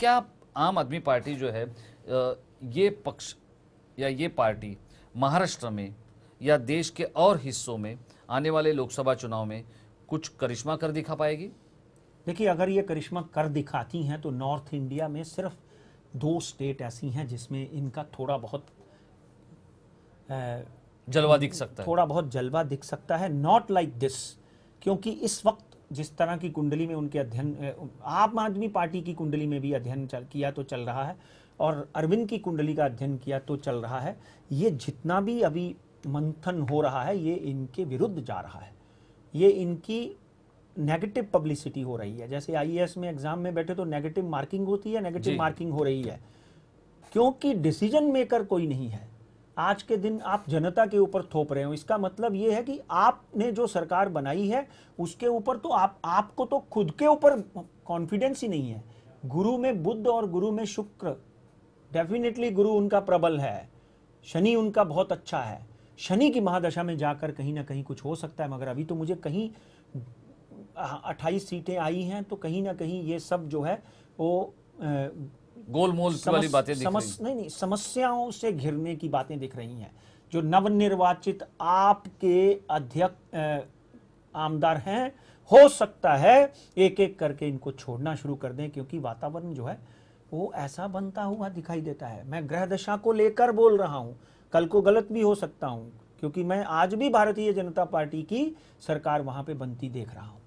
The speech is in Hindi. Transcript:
क्या आम आदमी पार्टी जो है ये पक्ष या ये पार्टी महाराष्ट्र में या देश के और हिस्सों में आने वाले लोकसभा चुनाव में कुछ करिश्मा कर दिखा पाएगी देखिए अगर ये करिश्मा कर दिखाती हैं तो नॉर्थ इंडिया में सिर्फ दो स्टेट ऐसी हैं जिसमें इनका थोड़ा बहुत जलवा दिख सकता है थोड़ा बहुत जलवा दिख सकता है नॉट लाइक दिस क्योंकि इस वक्त जिस तरह की कुंडली में उनके अध्ययन आम आदमी पार्टी की कुंडली में भी अध्ययन किया तो चल रहा है और अरविंद की कुंडली का अध्ययन किया तो चल रहा है ये जितना भी अभी मंथन हो रहा है ये इनके विरुद्ध जा रहा है ये इनकी नेगेटिव पब्लिसिटी हो रही है जैसे आई e में एग्जाम में बैठे तो नेगेटिव मार्किंग होती है नेगेटिव मार्किंग हो रही है क्योंकि डिसीजन मेकर कोई नहीं है आज के दिन आप जनता के ऊपर थोप रहे हो इसका मतलब ये है कि आपने जो सरकार बनाई है उसके ऊपर तो आप आपको तो खुद के ऊपर कॉन्फिडेंस ही नहीं है गुरु में बुद्ध और गुरु में शुक्र डेफिनेटली गुरु उनका प्रबल है शनि उनका बहुत अच्छा है शनि की महादशा में जाकर कहीं ना कहीं कुछ हो सकता है मगर अभी तो मुझे कहीं अट्ठाईस सीटें आई हैं तो कहीं ना कहीं ये सब जो है वो गोलमोल वाली बातें दिख समस, नहीं नहीं समस्याओं से घिरने की बातें दिख रही हैं जो नवनिर्वाचित आपके अध्यक्ष आमदार हैं हो सकता है एक एक करके इनको छोड़ना शुरू कर दें क्योंकि वातावरण जो है वो ऐसा बनता हुआ दिखाई देता है मैं ग्रह दशा को लेकर बोल रहा हूँ कल को गलत भी हो सकता हूँ क्योंकि मैं आज भी भारतीय जनता पार्टी की सरकार वहाँ पे बनती देख रहा हूँ